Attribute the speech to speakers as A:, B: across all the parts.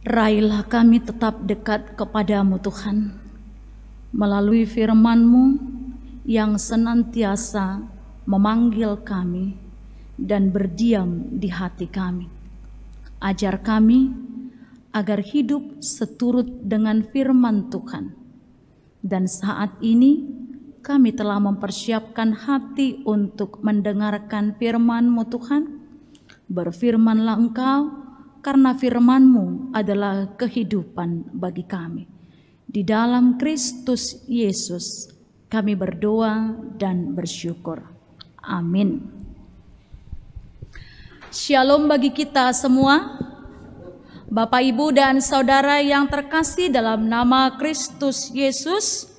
A: Railah kami tetap dekat kepadamu Tuhan, melalui FirmanMu yang senantiasa memanggil kami dan berdiam di hati kami. Ajar kami agar hidup seturut dengan firman Tuhan. Dan saat ini kami telah mempersiapkan hati untuk mendengarkan FirmanMu Tuhan. Berfirmanlah Engkau, karena FirmanMu adalah kehidupan bagi kami. Di dalam Kristus Yesus kami berdoa dan bersyukur. Amin. Shalom bagi kita semua. Bapak, Ibu, dan Saudara yang terkasih dalam nama Kristus Yesus,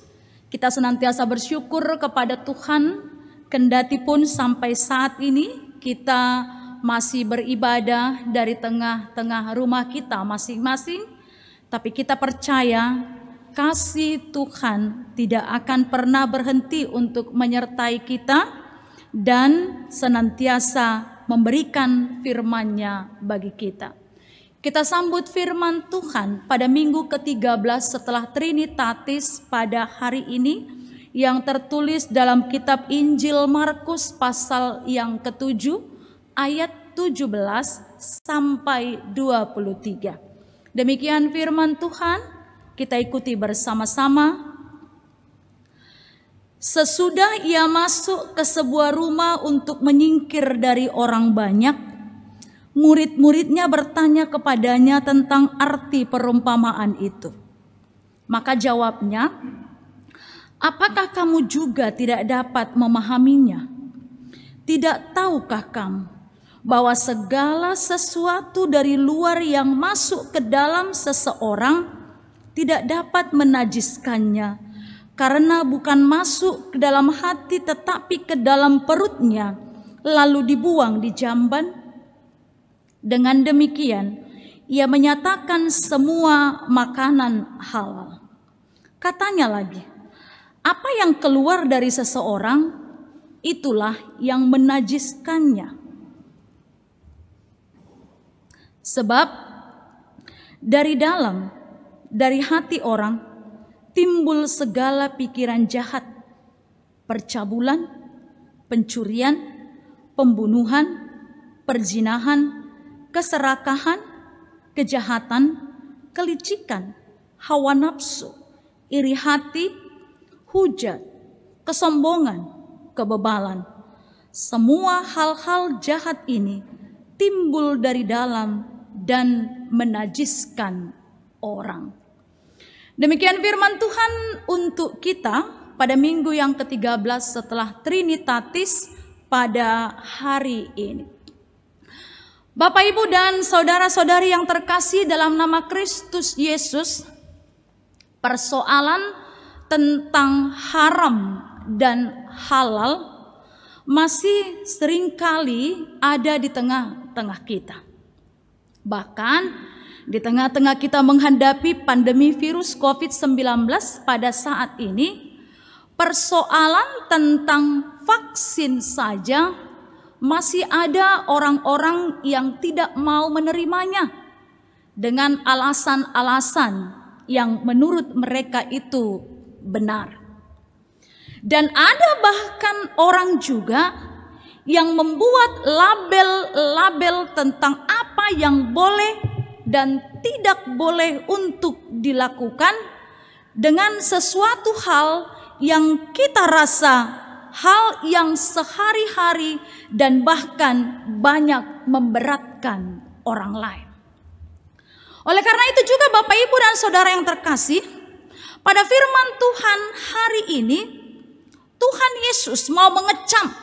A: kita senantiasa bersyukur kepada Tuhan, kendatipun sampai saat ini kita masih beribadah dari tengah-tengah rumah kita masing-masing, tapi kita percaya kasih Tuhan tidak akan pernah berhenti untuk menyertai kita dan senantiasa memberikan firman-Nya bagi kita. Kita sambut firman Tuhan pada minggu ke-13 setelah Trinitatis pada hari ini yang tertulis dalam kitab Injil Markus pasal yang ketujuh ayat 17 sampai 23. Demikian firman Tuhan, kita ikuti bersama-sama. Sesudah ia masuk ke sebuah rumah untuk menyingkir dari orang banyak, murid-muridnya bertanya kepadanya tentang arti perumpamaan itu. Maka jawabnya, "Apakah kamu juga tidak dapat memahaminya? Tidak tahukah kamu bahwa segala sesuatu dari luar yang masuk ke dalam seseorang tidak dapat menajiskannya karena bukan masuk ke dalam hati tetapi ke dalam perutnya lalu dibuang di jamban dengan demikian ia menyatakan semua makanan halal katanya lagi apa yang keluar dari seseorang itulah yang menajiskannya Sebab dari dalam, dari hati orang, timbul segala pikiran jahat, percabulan, pencurian, pembunuhan, perzinahan, keserakahan, kejahatan, kelicikan, hawa nafsu, iri hati, hujat, kesombongan, kebebalan. Semua hal-hal jahat ini timbul dari dalam dan menajiskan orang. Demikian firman Tuhan untuk kita pada minggu yang ke-13 setelah Trinitatis pada hari ini. Bapak, Ibu, dan saudara-saudari yang terkasih dalam nama Kristus Yesus, persoalan tentang haram dan halal masih seringkali ada di tengah-tengah kita. Bahkan di tengah-tengah kita menghadapi pandemi virus COVID-19 pada saat ini, persoalan tentang vaksin saja masih ada orang-orang yang tidak mau menerimanya dengan alasan-alasan yang menurut mereka itu benar. Dan ada bahkan orang juga yang membuat label-label tentang apa yang boleh dan tidak boleh untuk dilakukan dengan sesuatu hal yang kita rasa hal yang sehari-hari dan bahkan banyak memberatkan orang lain. Oleh karena itu juga Bapak Ibu dan Saudara yang terkasih, pada firman Tuhan hari ini Tuhan Yesus mau mengecam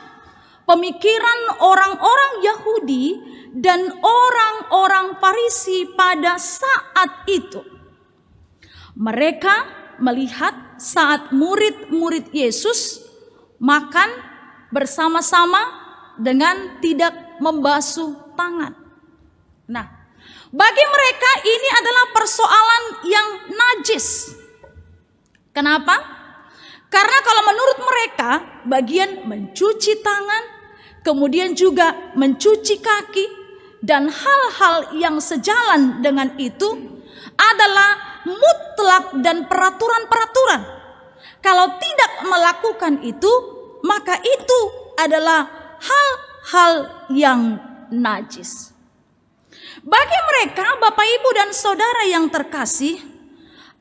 A: pemikiran orang-orang Yahudi dan orang-orang Farisi pada saat itu. Mereka melihat saat murid-murid Yesus makan bersama-sama dengan tidak membasuh tangan. Nah, bagi mereka ini adalah persoalan yang najis. Kenapa? Karena kalau menurut mereka bagian mencuci tangan kemudian juga mencuci kaki, dan hal-hal yang sejalan dengan itu adalah mutlak dan peraturan-peraturan. Kalau tidak melakukan itu, maka itu adalah hal-hal yang najis. Bagi mereka, Bapak, Ibu, dan saudara yang terkasih,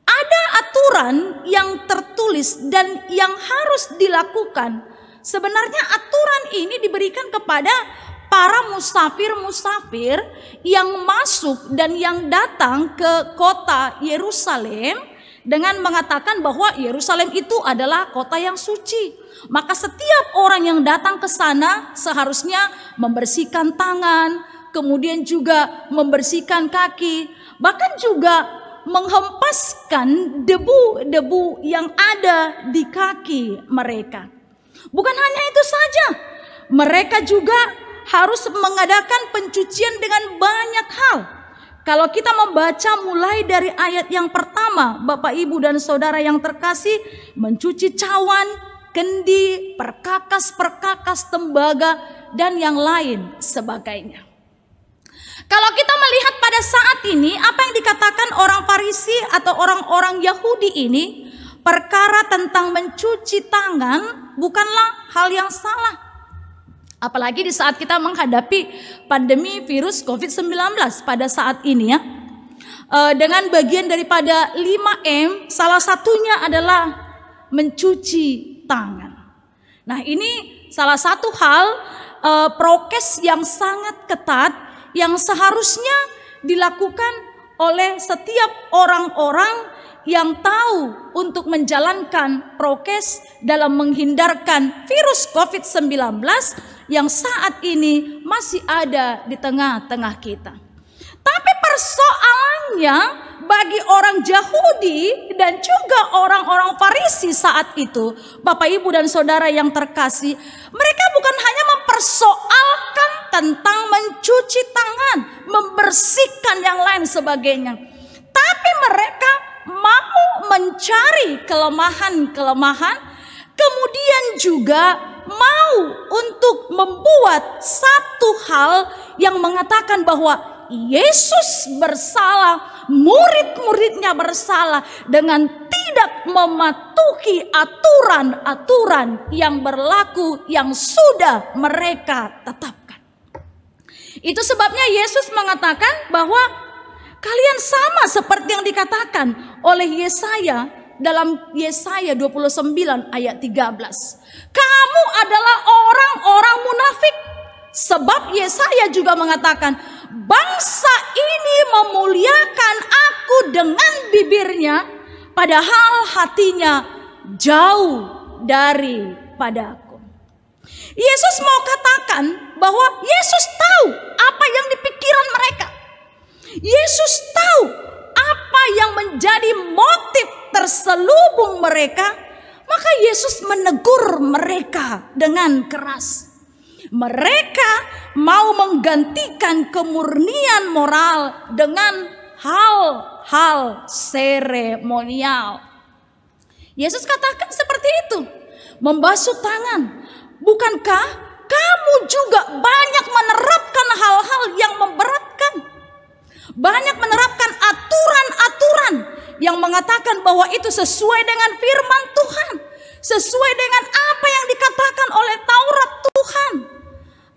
A: ada aturan yang tertulis dan yang harus dilakukan Sebenarnya aturan ini diberikan kepada para mustafir-mustafir yang masuk dan yang datang ke kota Yerusalem dengan mengatakan bahwa Yerusalem itu adalah kota yang suci. Maka setiap orang yang datang ke sana seharusnya membersihkan tangan, kemudian juga membersihkan kaki, bahkan juga menghempaskan debu-debu yang ada di kaki mereka. Bukan hanya itu saja, mereka juga harus mengadakan pencucian dengan banyak hal. Kalau kita membaca mulai dari ayat yang pertama, Bapak Ibu dan Saudara yang terkasih, mencuci cawan, kendi, perkakas-perkakas tembaga, dan yang lain sebagainya. Kalau kita melihat pada saat ini, apa yang dikatakan orang Farisi atau orang-orang Yahudi ini, perkara tentang mencuci tangan bukanlah hal yang salah. Apalagi di saat kita menghadapi pandemi virus COVID-19 pada saat ini ya. E, dengan bagian daripada 5M, salah satunya adalah mencuci tangan. Nah ini salah satu hal e, prokes yang sangat ketat yang seharusnya dilakukan oleh setiap orang-orang yang tahu untuk menjalankan prokes dalam menghindarkan virus COVID-19 yang saat ini masih ada di tengah-tengah kita. Tapi persoalannya bagi orang Yahudi dan juga orang-orang Farisi saat itu, Bapak Ibu dan Saudara yang terkasih, mereka bukan hanya mempersoalkan tentang mencuci tangan, membersihkan yang lain sebagainya. Tapi mereka mau mencari kelemahan-kelemahan, kemudian juga mau untuk membuat satu hal yang mengatakan bahwa Yesus bersalah, murid-muridnya bersalah dengan tidak mematuhi aturan-aturan yang berlaku yang sudah mereka tetapkan. Itu sebabnya Yesus mengatakan bahwa Kalian sama seperti yang dikatakan oleh Yesaya dalam Yesaya 29 ayat 13. Kamu adalah orang-orang munafik. Sebab Yesaya juga mengatakan, bangsa ini memuliakan aku dengan bibirnya, padahal hatinya jauh daripada aku. Yesus mau katakan bahwa Yesus tahu Yesus tahu apa yang menjadi motif terselubung mereka, maka Yesus menegur mereka dengan keras. Mereka mau menggantikan kemurnian moral dengan hal-hal seremonial. Yesus katakan seperti itu, membasuh tangan. Bukankah kamu juga banyak menerapkan hal-hal yang memberatkan? banyak menerapkan aturan-aturan yang mengatakan bahwa itu sesuai dengan firman Tuhan, sesuai dengan apa yang dikatakan oleh Taurat Tuhan.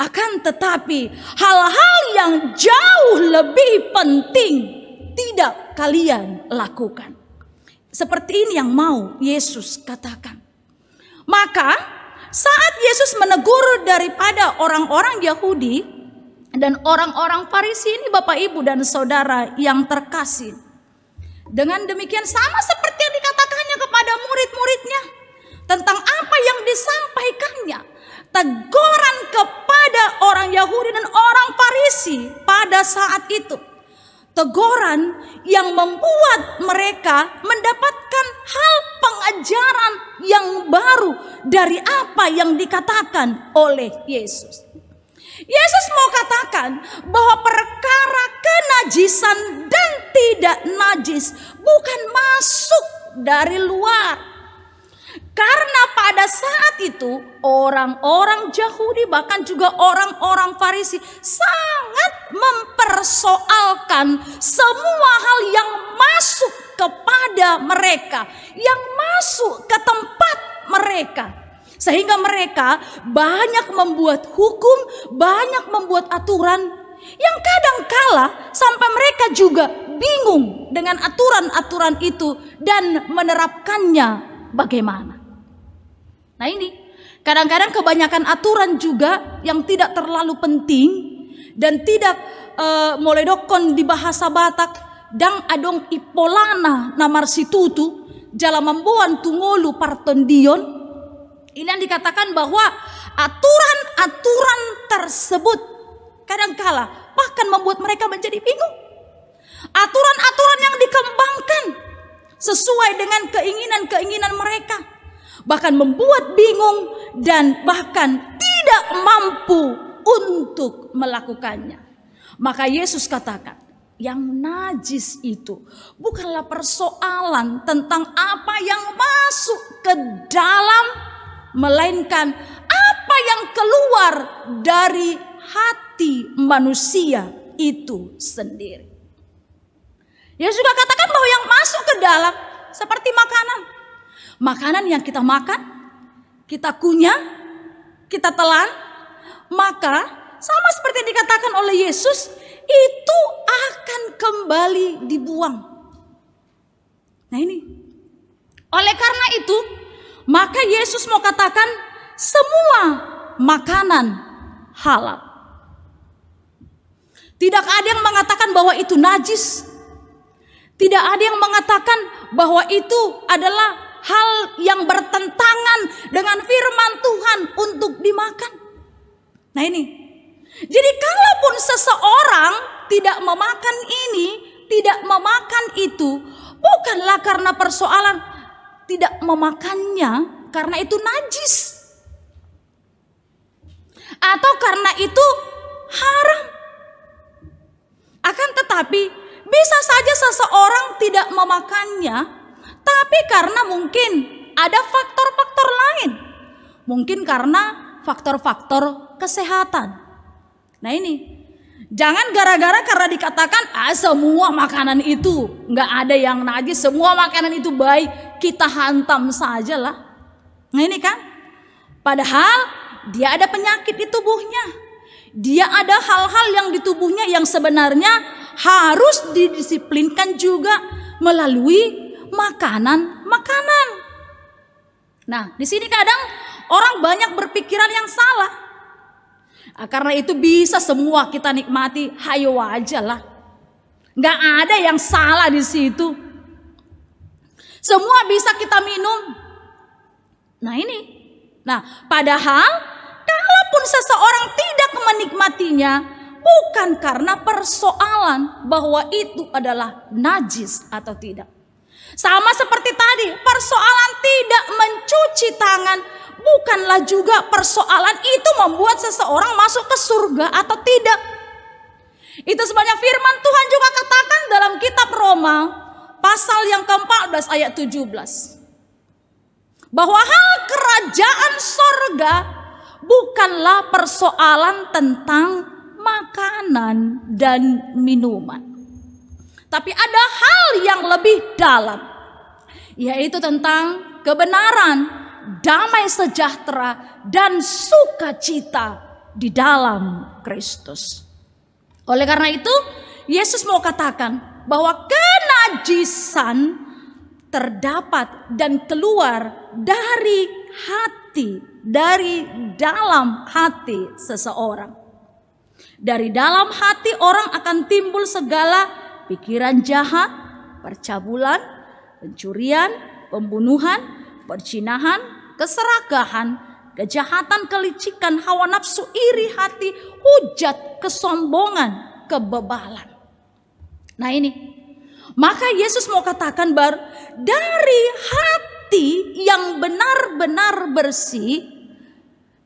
A: Akan tetapi, hal-hal yang jauh lebih penting tidak kalian lakukan. Seperti ini yang mau Yesus katakan. Maka saat Yesus menegur daripada orang-orang Yahudi, dan orang-orang Farisi ini Bapak Ibu dan Saudara yang terkasih. Dengan demikian sama seperti yang dikatakannya kepada murid-muridnya tentang apa yang disampaikannya. Teguran kepada orang Yahudi dan orang Farisi pada saat itu. Teguran yang membuat mereka mendapatkan hal pengajaran yang baru dari apa yang dikatakan oleh Yesus. Yesus mau katakan bahwa perkara kenajisan dan tidak najis bukan masuk dari luar. Karena pada saat itu orang-orang Yahudi bahkan juga orang-orang Farisi sangat mempersoalkan semua hal yang masuk kepada mereka, yang masuk ke tempat mereka. Sehingga mereka banyak membuat hukum, banyak membuat aturan yang kadang kalah sampai mereka juga bingung dengan aturan-aturan itu dan menerapkannya bagaimana. Nah ini Kadang-kadang kebanyakan aturan juga yang tidak terlalu penting dan tidak eh, mulai dokon di bahasa Batak dang adong ipolana namar situtu jala mambuan tungolu partondion ini yang dikatakan bahwa aturan-aturan tersebut kadangkala bahkan membuat mereka menjadi bingung. Aturan-aturan yang dikembangkan sesuai dengan keinginan-keinginan mereka. Bahkan membuat bingung dan bahkan tidak mampu untuk melakukannya. Maka Yesus katakan, yang najis itu bukanlah persoalan tentang apa yang masuk ke dalam melainkan apa yang keluar dari hati manusia itu sendiri. Ya juga katakan bahwa yang masuk ke dalam seperti makanan. Makanan yang kita makan, kita kunyah, kita telan, maka sama seperti yang dikatakan oleh Yesus, itu akan kembali dibuang. Nah ini. Oleh karena itu, maka Yesus mau katakan semua makanan halal. Tidak ada yang mengatakan bahwa itu najis. Tidak ada yang mengatakan bahwa itu adalah hal yang bertentangan dengan firman Tuhan untuk dimakan. Nah ini. Jadi kalaupun seseorang tidak memakan ini, tidak memakan itu, bukanlah karena persoalan tidak memakannya karena itu najis. Atau karena itu haram. Akan tetapi bisa saja seseorang tidak memakannya tapi karena mungkin ada faktor-faktor lain. Mungkin karena faktor-faktor kesehatan. Nah ini Jangan gara-gara karena dikatakan ah semua makanan itu nggak ada yang najis, semua makanan itu baik kita hantam saja Nah ini kan. Padahal dia ada penyakit di tubuhnya. Dia ada hal-hal yang di tubuhnya yang sebenarnya harus didisiplinkan juga melalui makanan-makanan. Nah, di sini kadang orang banyak berpikiran yang salah. Nah, karena itu bisa semua kita nikmati, hayo aja lah. Nggak ada yang salah di situ. Semua bisa kita minum. Nah ini. Nah padahal kalaupun seseorang tidak menikmatinya bukan karena persoalan bahwa itu adalah najis atau tidak. Sama seperti tadi persoalan tidak mencuci tangan bukanlah juga persoalan itu membuat seseorang masuk ke surga atau tidak. Itu sebanyak firman Tuhan juga katakan dalam kitab Roma pasal yang ke-14 ayat 17. Bahwa hal kerajaan sorga bukanlah persoalan tentang makanan dan minuman. Tapi ada hal yang lebih dalam. Yaitu tentang kebenaran, damai sejahtera, dan sukacita di dalam Kristus. Oleh karena itu, Yesus mau katakan bahwa ke kenajisan terdapat dan keluar dari hati, dari dalam hati seseorang. Dari dalam hati orang akan timbul segala pikiran jahat, percabulan, pencurian, pembunuhan, percinahan, keserakahan, kejahatan, kelicikan, hawa nafsu, iri hati, hujat, kesombongan, kebebalan. Nah ini maka Yesus mau katakan bar dari hati yang benar-benar bersih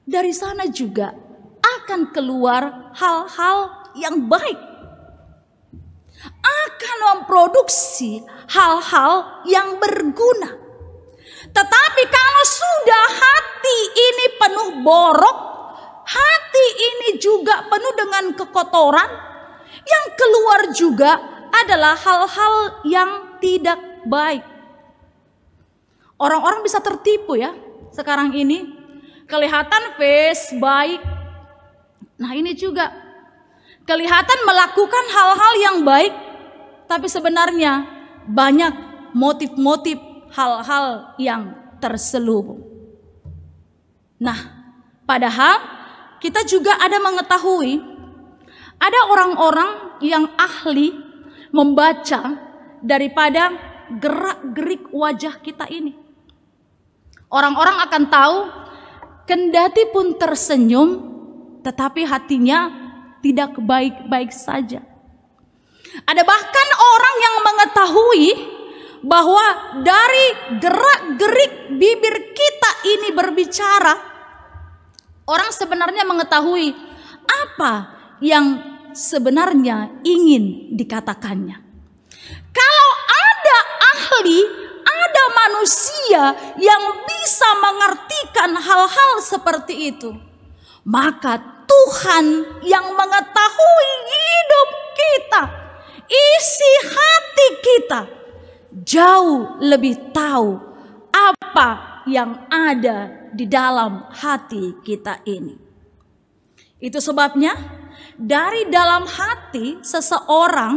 A: dari sana juga akan keluar hal-hal yang baik. Akan memproduksi hal-hal yang berguna. Tetapi kalau sudah hati ini penuh borok, hati ini juga penuh dengan kekotoran, yang keluar juga adalah hal-hal yang tidak baik. Orang-orang bisa tertipu ya sekarang ini. Kelihatan face baik. Nah ini juga. Kelihatan melakukan hal-hal yang baik. Tapi sebenarnya banyak motif-motif hal-hal yang terselubung. Nah padahal kita juga ada mengetahui ada orang-orang yang ahli membaca daripada gerak-gerik wajah kita ini. Orang-orang akan tahu kendati pun tersenyum tetapi hatinya tidak baik-baik saja. Ada bahkan orang yang mengetahui bahwa dari gerak-gerik bibir kita ini berbicara, orang sebenarnya mengetahui apa yang sebenarnya ingin dikatakannya. Kalau ada ahli, ada manusia yang bisa mengartikan hal-hal seperti itu, maka Tuhan yang mengetahui hidup kita, isi hati kita, jauh lebih tahu apa yang ada di dalam hati kita ini. Itu sebabnya dari dalam hati seseorang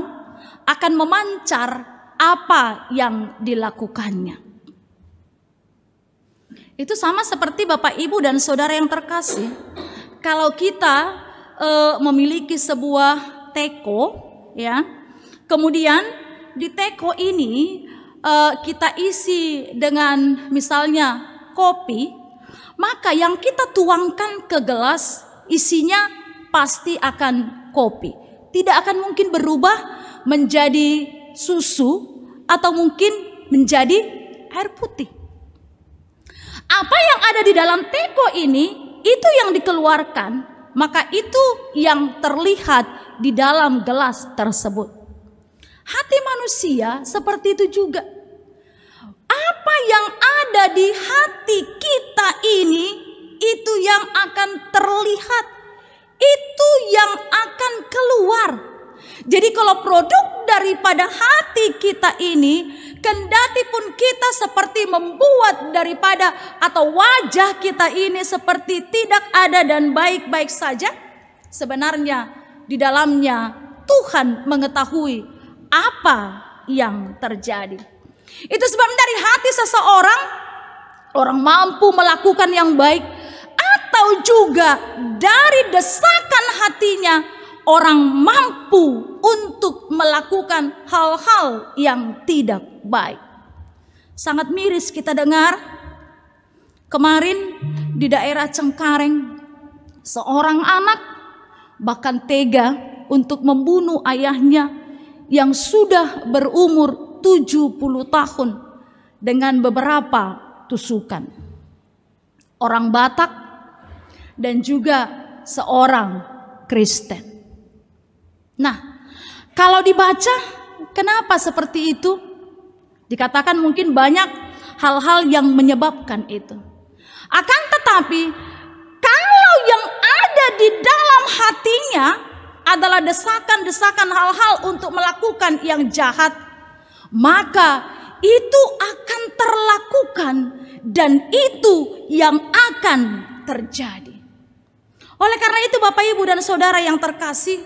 A: akan memancar apa yang dilakukannya. Itu sama seperti Bapak, Ibu, dan saudara yang terkasih. Kalau kita e, memiliki sebuah teko, ya, kemudian di teko ini e, kita isi dengan misalnya kopi, maka yang kita tuangkan ke gelas isinya pasti akan kopi. Tidak akan mungkin berubah menjadi susu atau mungkin menjadi air putih. Apa yang ada di dalam teko ini itu yang dikeluarkan, maka itu yang terlihat di dalam gelas tersebut. Hati manusia seperti itu juga. Apa yang ada di hati kita ini itu yang akan terlihat itu yang akan keluar. Jadi kalau produk daripada hati kita ini, kendati pun kita seperti membuat daripada atau wajah kita ini seperti tidak ada dan baik-baik saja, sebenarnya di dalamnya Tuhan mengetahui apa yang terjadi. Itu sebab dari hati seseorang, orang mampu melakukan yang baik, atau juga dari desakan hatinya orang mampu untuk melakukan hal-hal yang tidak baik. Sangat miris kita dengar kemarin di daerah Cengkareng seorang anak bahkan tega untuk membunuh ayahnya yang sudah berumur 70 tahun dengan beberapa tusukan. Orang Batak dan juga seorang Kristen. Nah, kalau dibaca, kenapa seperti itu? Dikatakan mungkin banyak hal-hal yang menyebabkan itu. Akan tetapi, kalau yang ada di dalam hatinya adalah desakan-desakan hal-hal untuk melakukan yang jahat, maka itu akan terlakukan dan itu yang akan terjadi. Oleh karena itu Bapak Ibu dan Saudara yang terkasih,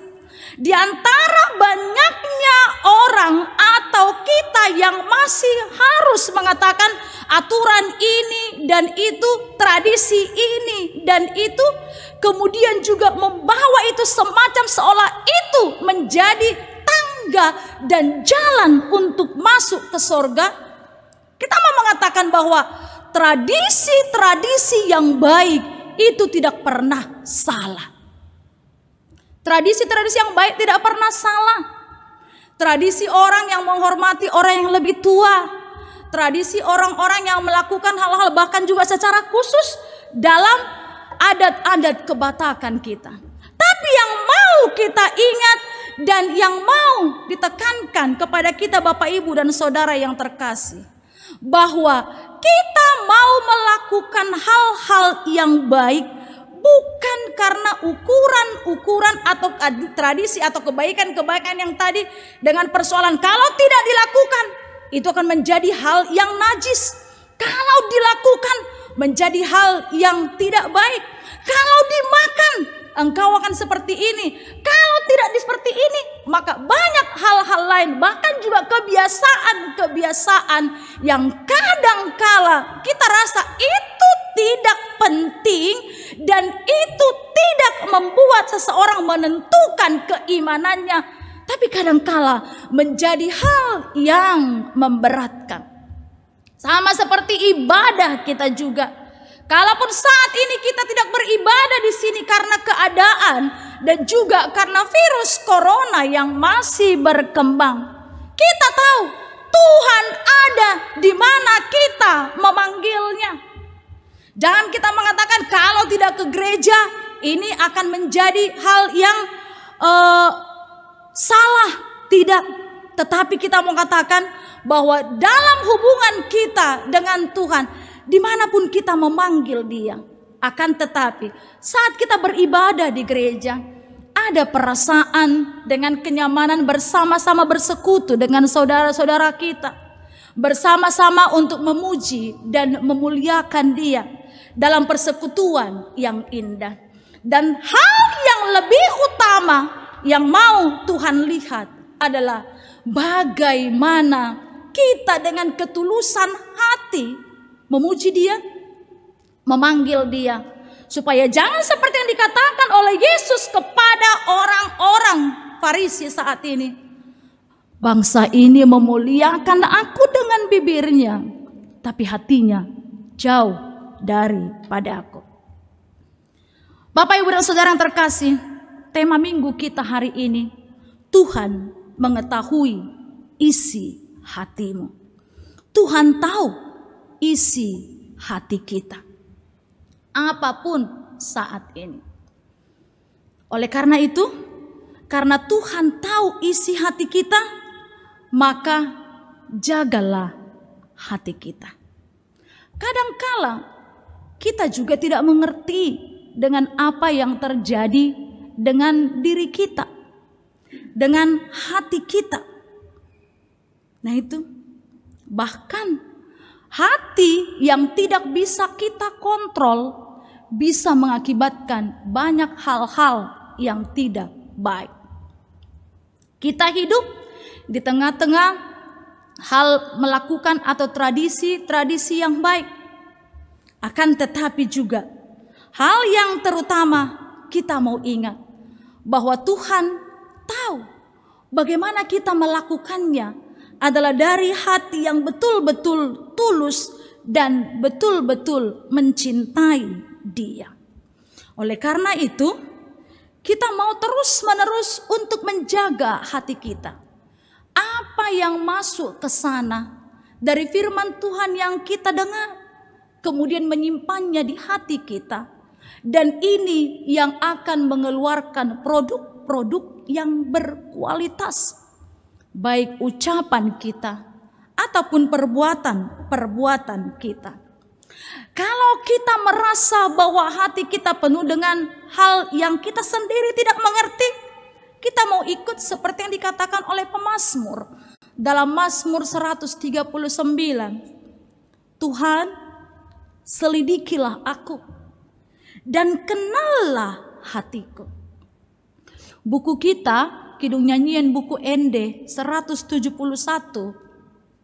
A: di antara banyaknya orang atau kita yang masih harus mengatakan aturan ini dan itu, tradisi ini dan itu, kemudian juga membawa itu semacam seolah itu menjadi tangga dan jalan untuk masuk ke sorga. Kita mau mengatakan bahwa tradisi-tradisi yang baik itu tidak pernah salah. Tradisi-tradisi yang baik tidak pernah salah. Tradisi orang yang menghormati orang yang lebih tua. Tradisi orang-orang yang melakukan hal-hal bahkan juga secara khusus dalam adat-adat kebatakan kita. Tapi yang mau kita ingat dan yang mau ditekankan kepada kita Bapak Ibu dan Saudara yang terkasih bahwa kita mau melakukan hal-hal yang baik bukan karena ukuran-ukuran atau tradisi atau kebaikan-kebaikan yang tadi dengan persoalan kalau tidak dilakukan itu akan menjadi hal yang najis. Kalau dilakukan menjadi hal yang tidak baik. Kalau dimakan engkau akan seperti ini. Kalau tidak seperti ini, maka banyak hal-hal lain, bahkan juga kebiasaan-kebiasaan yang kadang kala kita rasa itu tidak penting dan itu tidak membuat seseorang menentukan keimanannya, tapi kadang kala menjadi hal yang memberatkan. Sama seperti ibadah kita juga Kalaupun saat ini kita tidak beribadah di sini karena keadaan dan juga karena virus corona yang masih berkembang. Kita tahu Tuhan ada di mana kita memanggilnya. Jangan kita mengatakan kalau tidak ke gereja ini akan menjadi hal yang uh, salah, tidak. Tetapi kita mau katakan bahwa dalam hubungan kita dengan Tuhan, dimanapun kita memanggil dia. Akan tetapi saat kita beribadah di gereja, ada perasaan dengan kenyamanan bersama-sama bersekutu dengan saudara-saudara kita. Bersama-sama untuk memuji dan memuliakan dia dalam persekutuan yang indah. Dan hal yang lebih utama yang mau Tuhan lihat adalah bagaimana kita dengan ketulusan hati memuji dia, memanggil dia, supaya jangan seperti yang dikatakan oleh Yesus kepada orang-orang Farisi saat ini. Bangsa ini memuliakan aku dengan bibirnya, tapi hatinya jauh daripada aku. Bapak, Ibu, dan Saudara yang terkasih, tema minggu kita hari ini, Tuhan mengetahui isi hatimu. Tuhan tahu isi hati kita. Apapun saat ini. Oleh karena itu, karena Tuhan tahu isi hati kita, maka jagalah hati kita. Kadangkala kita juga tidak mengerti dengan apa yang terjadi dengan diri kita, dengan hati kita. Nah, itu bahkan hati yang tidak bisa kita kontrol bisa mengakibatkan banyak hal-hal yang tidak baik. Kita hidup di tengah-tengah hal melakukan atau tradisi-tradisi yang baik. Akan tetapi juga hal yang terutama kita mau ingat bahwa Tuhan tahu bagaimana kita melakukannya adalah dari hati yang betul-betul tulus dan betul-betul mencintai Dia. Oleh karena itu, kita mau terus-menerus untuk menjaga hati kita. Apa yang masuk ke sana dari firman Tuhan yang kita dengar, kemudian menyimpannya di hati kita, dan ini yang akan mengeluarkan produk-produk yang berkualitas, baik ucapan kita ataupun perbuatan-perbuatan kita. Kalau kita merasa bahwa hati kita penuh dengan hal yang kita sendiri tidak mengerti, kita mau ikut seperti yang dikatakan oleh pemazmur dalam Mazmur 139. Tuhan, selidikilah aku dan kenallah hatiku. Buku kita, Kidung Nyanyian Buku Ende 171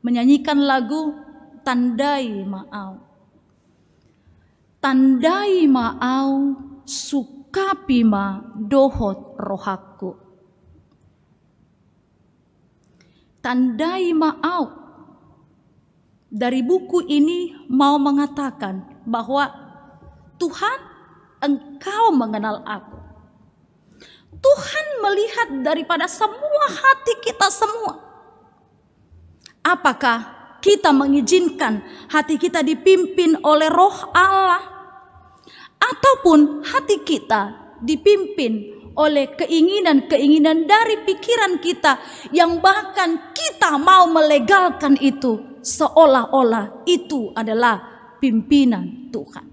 A: menyanyikan lagu Tandai Maau. Tandai Maau sukapima dohot rohaku. Tandai Maau dari buku ini mau mengatakan bahwa Tuhan engkau mengenal aku. Tuhan melihat daripada semua hati kita semua. Apakah kita mengizinkan hati kita dipimpin oleh roh Allah ataupun hati kita dipimpin oleh keinginan-keinginan dari pikiran kita yang bahkan kita mau melegalkan itu seolah-olah itu adalah pimpinan Tuhan.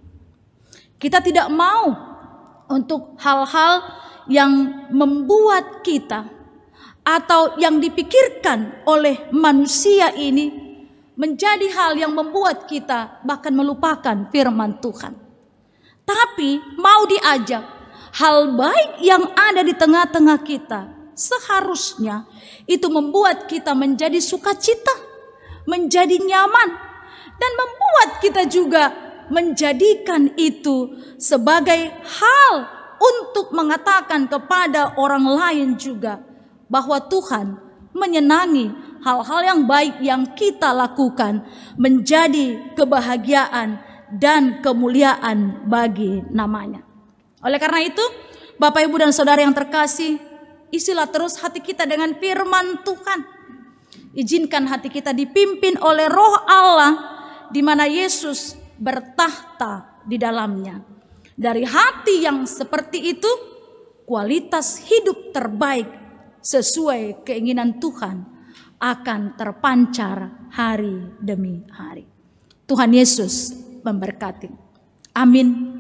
A: Kita tidak mau untuk hal-hal yang membuat kita atau yang dipikirkan oleh manusia ini menjadi hal yang membuat kita bahkan melupakan firman Tuhan. Tapi mau diajak hal baik yang ada di tengah-tengah kita seharusnya itu membuat kita menjadi sukacita, menjadi nyaman dan membuat kita juga menjadikan itu sebagai hal untuk mengatakan kepada orang lain juga bahwa Tuhan menyenangi hal-hal yang baik yang kita lakukan menjadi kebahagiaan dan kemuliaan bagi namanya. Oleh karena itu, Bapak Ibu dan Saudara yang terkasih, isilah terus hati kita dengan firman Tuhan. Izinkan hati kita dipimpin oleh roh Allah di mana Yesus bertahta di dalamnya. Dari hati yang seperti itu, kualitas hidup terbaik sesuai keinginan Tuhan akan terpancar hari demi hari. Tuhan Yesus memberkati. Amin.